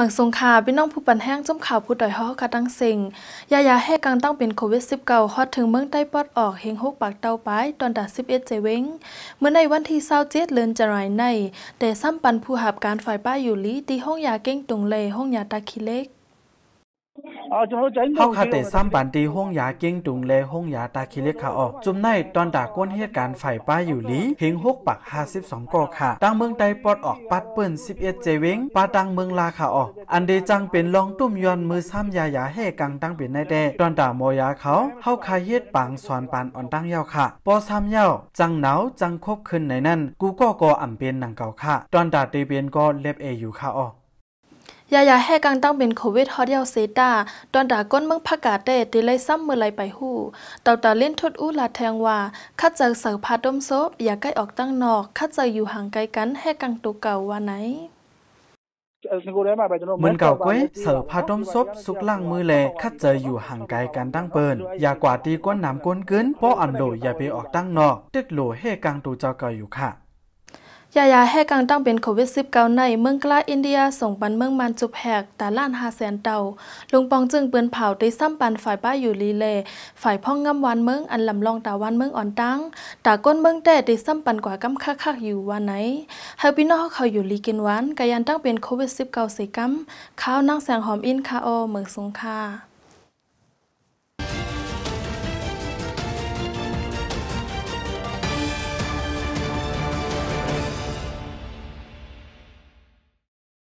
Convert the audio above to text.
หมังสงขาพี่น้องผู้ปันแห้งจมข่าวผู้ดอยฮอกระดังเซ็งยายาแห้กังตั้งเป็นโควิด -19 ฮอดถึงเมืองใต้ปอดออกเฮงฮกปากเตาปายตอนดาด11เจเวงเมื่อในวันที่27เดือนจันายใน แต่ซ้ำปันผู้หับการฝ่ายป้าอยู่ลีตีห้องยาเก้งตุงเลห้องยาตาคิเล็กเขาคาเตซ้ำปันตีห้องยาเก่งตุงเลห้องยาตาคิเลขาออก จุ่มในตอนดาก้นเหตุการณ์ไฟป้าอยู่ลีเฮงหกปักห้าสิบสองก่อค่ะตังเมืองไตปอดออกปัดเปิ้นสิบเอ็ดเจวิงปาตังเมืองลาขาออก อันเดจังเป็นลองตุ้มยอนมือซ้ำยายาแห่กังตั้งเป็นในแดตอนดามอยาเขาเ้าคาเฮ็ดปังสอนปานอ่อนตั้งยาค่ะปอซ้ำเยาจังหนาวจังคบขึ้นในนั้นกูก็กออ่ำเป็นหนังเก่าค่ะตอนดาเตเบียนก็เล็บเออยู่ค่ะออยายาแห่กังตั้งเป็นโควิดฮอดเยาเซตาตอนดาก้นเมืองพักาเตติเลยซ้ำเมื่อไรไปหู้เต่าตาเล่นทดอู้ลาแทงว่า คัดเจอเสือพาดมซบอย่าใกล้ออกตั้งนอกคัดเจออยู่ห่างไกลกันแห่กังตัวเก่าว่าไหนเหมือนเก่าก้วยเสร์พาต้มซบสุกล่างมือแลคัดเจออยู่ห่างไกลกันตั้งเปินอย่ากว่าตีก้นน้ำก้นกึนเพราะอันโด อย่าไปออกตั้งนอกตึกโหลให้กลางตูเจ้าเก่าอยู่ค่ะยายาแห่กังตั้งเป็นโควิด -19 ในเมืองกล้าอินเดียส่งปันเมืองมันจุบแหกแต่ล้านหาแสนเตาลุงปองจึงเปืนเผาได้ซ้ำปันฝ่ายป้าอยู่ลีเลฝ่ายพ่องงำวันเมืองอันลำลองตาวันเมืองอ่อนตั้งตาก้นเมืองแต่ด้ซ้ำปันกว่ากำคักคักอยู่วันไหนเฮาพี่น้องเขาอยู่ลีกินวันกายันตั้งเป็นโควิด -19 สิกำข้าวนั่งแสงหอมอินคาโอเมืองสงคา